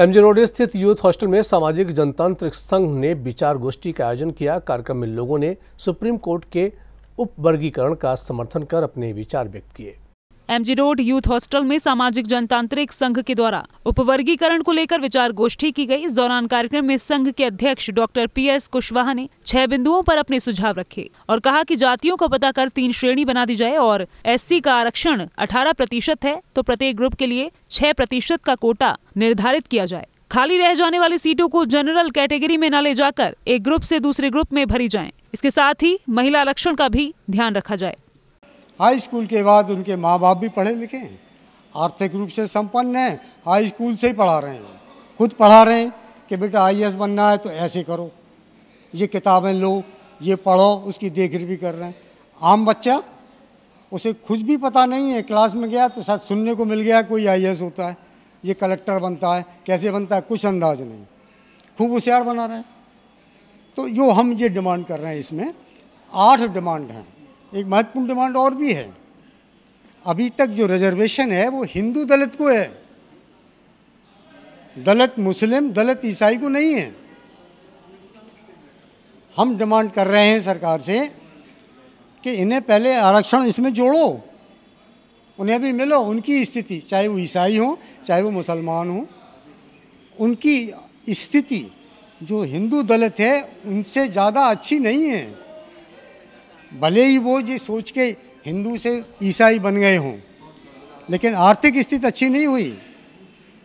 MG road स्थित youth hostel में सामाजिक जनतांत्रिक संघ ने विचार गोष्ठी का आयोजन किया कार्यक्रम में लोगों ने सुप्रीम कोर्ट के उपवर्गीकरण का समर्थन कर अपने विचार व्यक्त किए एमजी रोड यूथ हॉस्टल में सामाजिक जनतांत्रिक संघ के द्वारा उपवर्गीकरण को लेकर विचार गोष्ठी की गई इस दौरान कार्यक्रम में संघ के अध्यक्ष डॉक्टर पी एस कुशवाहा ने छह बिंदुओं पर अपने सुझाव रखे और कहा कि जातियों को पता कर तीन श्रेणी बना दी जाए और एस का आरक्षण अठारह प्रतिशत है तो प्रत्येक ग्रुप के लिए छह प्रतिशत का कोटा निर्धारित किया जाए खाली रह जाने वाली सीटों को जनरल कैटेगरी में न ले जाकर एक ग्रुप से दूसरे ग्रुप में भरी जाएं। इसके साथ ही महिला आरक्षण का भी ध्यान रखा जाए हाई स्कूल के बाद उनके माँ बाप भी पढ़े लिखे हैं आर्थिक रूप से संपन्न हैं हाई स्कूल से ही पढ़ा रहे हैं खुद पढ़ा रहे हैं कि बेटा आई बनना है तो ऐसे करो ये किताबें लो ये पढ़ो उसकी देख भी कर रहे हैं आम बच्चा उसे खुद भी पता नहीं है क्लास में गया तो शायद सुनने को मिल गया कोई आई होता है ये कलेक्टर बनता है कैसे बनता है कुछ अंदाज नहीं खूब होशियार बना रहे हैं तो जो हम ये डिमांड कर रहे हैं इसमें आठ डिमांड हैं एक महत्वपूर्ण डिमांड और भी है अभी तक जो रिजर्वेशन है वो हिंदू दलित को है दलित मुस्लिम दलित ईसाई को नहीं है हम डिमांड कर रहे हैं सरकार से कि इन्हें पहले आरक्षण इसमें जोड़ो उन्हें भी मिलो उनकी स्थिति चाहे वो ईसाई हो चाहे वो मुसलमान हों उनकी स्थिति जो हिंदू दलित है उनसे ज़्यादा अच्छी नहीं है भले ही वो ये सोच के हिंदू से ईसाई बन गए हों लेकिन आर्थिक स्थिति अच्छी नहीं हुई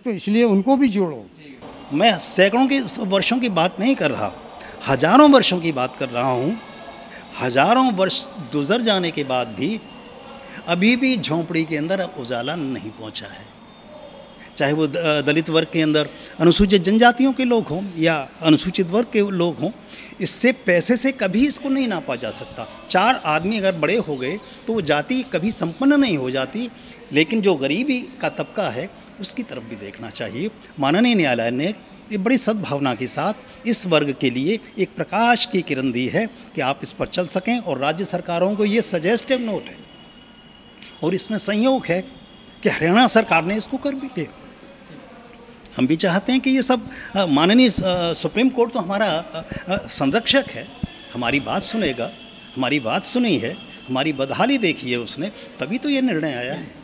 तो इसलिए उनको भी जोड़ो मैं सैकड़ों के वर्षों की बात नहीं कर रहा हजारों वर्षों की बात कर रहा हूँ हजारों वर्ष गुजर जाने के बाद भी अभी भी झोंपड़ी के अंदर उजाला नहीं पहुँचा है चाहे वो दलित वर्ग के अंदर अनुसूचित जनजातियों के लोग हों या अनुसूचित वर्ग के लोग हों इससे पैसे से कभी इसको नहीं नापा जा सकता चार आदमी अगर बड़े हो गए तो वो जाति कभी संपन्न नहीं हो जाती लेकिन जो गरीबी का तबका है उसकी तरफ भी देखना चाहिए माननीय न्यायालय ने ये बड़ी सद्भावना के साथ इस वर्ग के लिए एक प्रकाश की किरण दी है कि आप इस पर चल सकें और राज्य सरकारों को ये सजेस्टिव नोट है और इसमें संयोग है कि हरियाणा सरकार ने इसको कर भी लिया हम भी चाहते हैं कि ये सब माननीय सुप्रीम कोर्ट तो हमारा संरक्षक है हमारी बात सुनेगा हमारी बात सुनी है हमारी बदहाली देखी है उसने तभी तो ये निर्णय आया है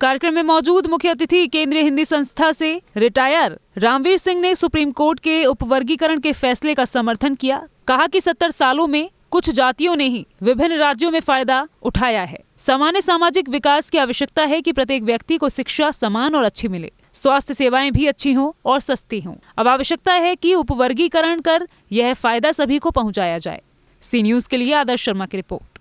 कार्यक्रम में मौजूद मुख्य अतिथि केंद्रीय हिंदी संस्था से रिटायर रामवीर सिंह ने सुप्रीम कोर्ट के उपवर्गीकरण के फैसले का समर्थन किया कहा कि सत्तर सालों में कुछ जातियों ने ही विभिन्न राज्यों में फायदा उठाया है सामान्य सामाजिक विकास की आवश्यकता है कि प्रत्येक व्यक्ति को शिक्षा समान और अच्छी मिले स्वास्थ्य सेवाएं भी अच्छी हों और सस्ती हों अब आवश्यकता है कि उपवर्गीकरण कर यह फायदा सभी को पहुंचाया जाए सी न्यूज के लिए आदर्श शर्मा की रिपोर्ट